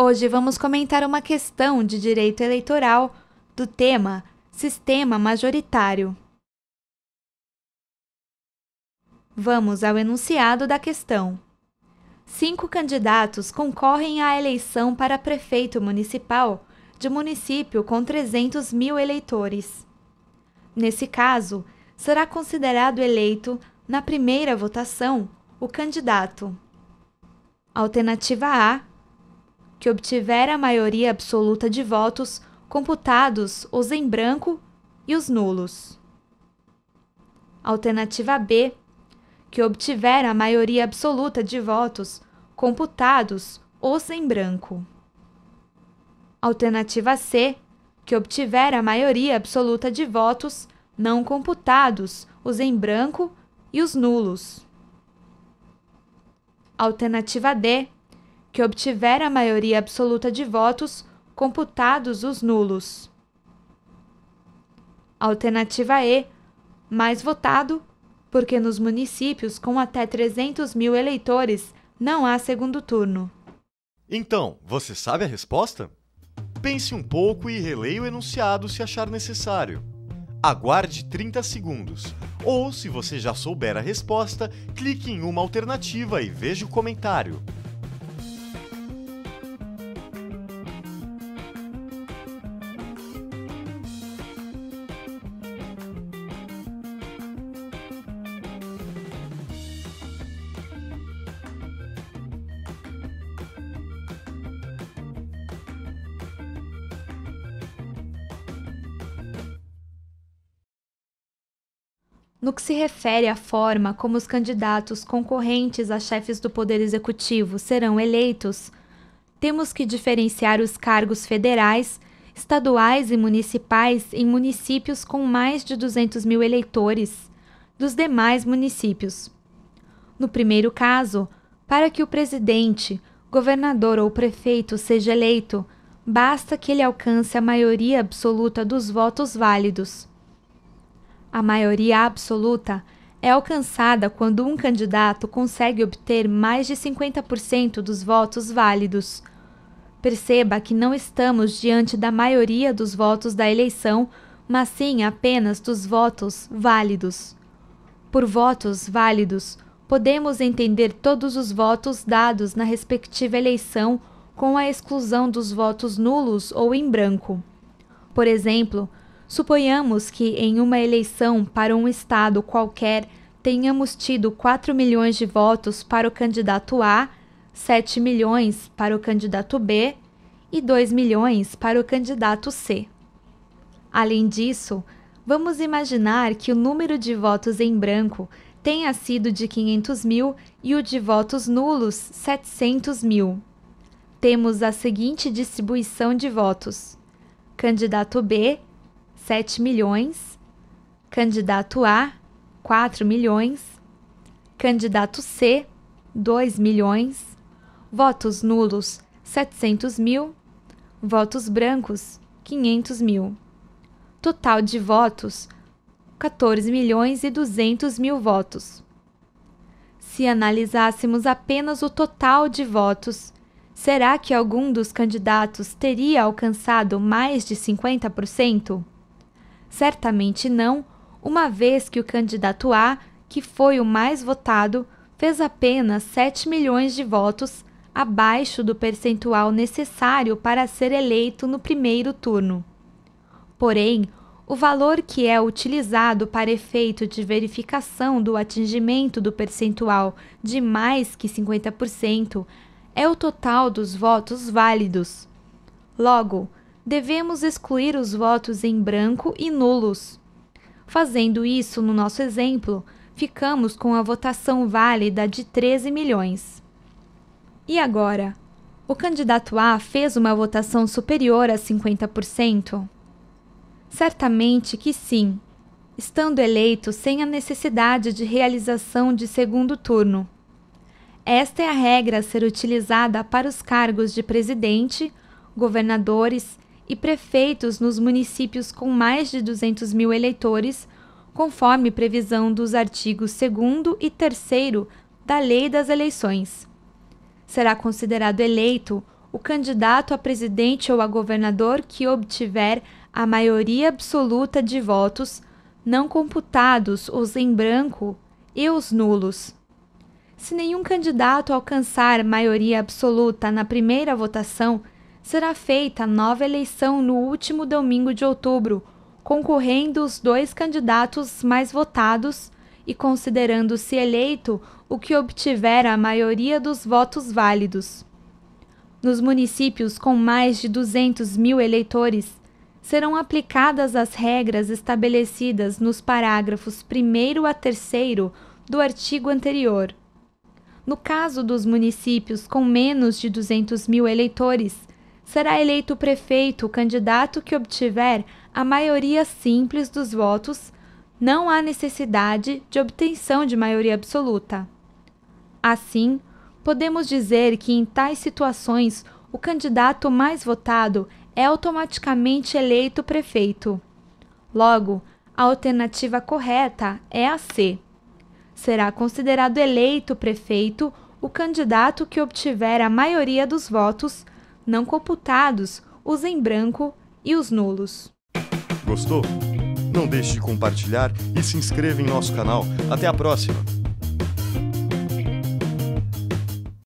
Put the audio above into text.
Hoje vamos comentar uma questão de direito eleitoral do tema Sistema Majoritário. Vamos ao enunciado da questão. Cinco candidatos concorrem à eleição para prefeito municipal de município com 300 mil eleitores. Nesse caso, será considerado eleito, na primeira votação, o candidato. Alternativa A que obtiver a maioria absoluta de votos, computados os em branco e os nulos. Alternativa B, que obtiver a maioria absoluta de votos, computados os em branco. Alternativa C, que obtiver a maioria absoluta de votos, não computados os em branco e os nulos. Alternativa D, que obtiver a maioria absoluta de votos, computados os nulos. Alternativa E, mais votado, porque nos municípios com até 300 mil eleitores não há segundo turno. Então, você sabe a resposta? Pense um pouco e releia o enunciado se achar necessário. Aguarde 30 segundos. Ou, se você já souber a resposta, clique em uma alternativa e veja o comentário. No que se refere à forma como os candidatos concorrentes a chefes do Poder Executivo serão eleitos, temos que diferenciar os cargos federais, estaduais e municipais em municípios com mais de 200 mil eleitores dos demais municípios. No primeiro caso, para que o presidente, governador ou prefeito seja eleito, basta que ele alcance a maioria absoluta dos votos válidos. A maioria absoluta é alcançada quando um candidato consegue obter mais de 50% dos votos válidos. Perceba que não estamos diante da maioria dos votos da eleição, mas sim apenas dos votos válidos. Por votos válidos, podemos entender todos os votos dados na respectiva eleição com a exclusão dos votos nulos ou em branco. Por exemplo, Suponhamos que em uma eleição para um estado qualquer tenhamos tido 4 milhões de votos para o candidato A, 7 milhões para o candidato B e 2 milhões para o candidato C. Além disso, vamos imaginar que o número de votos em branco tenha sido de 500 mil e o de votos nulos 700 mil. Temos a seguinte distribuição de votos: candidato B 7 milhões. Candidato A, 4 milhões. Candidato C, 2 milhões. Votos nulos, 700 mil. Votos brancos, 500 mil. Total de votos, 14 milhões e 200 mil votos. Se analisássemos apenas o total de votos, será que algum dos candidatos teria alcançado mais de 50%? Certamente não, uma vez que o candidato A, que foi o mais votado, fez apenas 7 milhões de votos, abaixo do percentual necessário para ser eleito no primeiro turno. Porém, o valor que é utilizado para efeito de verificação do atingimento do percentual de mais que 50% é o total dos votos válidos. Logo, devemos excluir os votos em branco e nulos. Fazendo isso no nosso exemplo, ficamos com a votação válida de 13 milhões. E agora? O candidato A fez uma votação superior a 50%? Certamente que sim, estando eleito sem a necessidade de realização de segundo turno. Esta é a regra a ser utilizada para os cargos de presidente, governadores, e prefeitos nos municípios com mais de 200 mil eleitores, conforme previsão dos artigos 2 e 3 da Lei das Eleições. Será considerado eleito o candidato a presidente ou a governador que obtiver a maioria absoluta de votos, não computados os em branco e os nulos. Se nenhum candidato alcançar maioria absoluta na primeira votação, será feita nova eleição no último domingo de outubro, concorrendo os dois candidatos mais votados e considerando-se eleito o que obtiver a maioria dos votos válidos. Nos municípios com mais de 200 mil eleitores, serão aplicadas as regras estabelecidas nos parágrafos 1 a 3 do artigo anterior. No caso dos municípios com menos de 200 mil eleitores, será eleito prefeito o candidato que obtiver a maioria simples dos votos, não há necessidade de obtenção de maioria absoluta. Assim, podemos dizer que em tais situações o candidato mais votado é automaticamente eleito prefeito. Logo, a alternativa correta é a C. Será considerado eleito prefeito o candidato que obtiver a maioria dos votos não computados, os em branco e os nulos. Gostou? Não deixe de compartilhar e se inscreva em nosso canal. Até a próxima!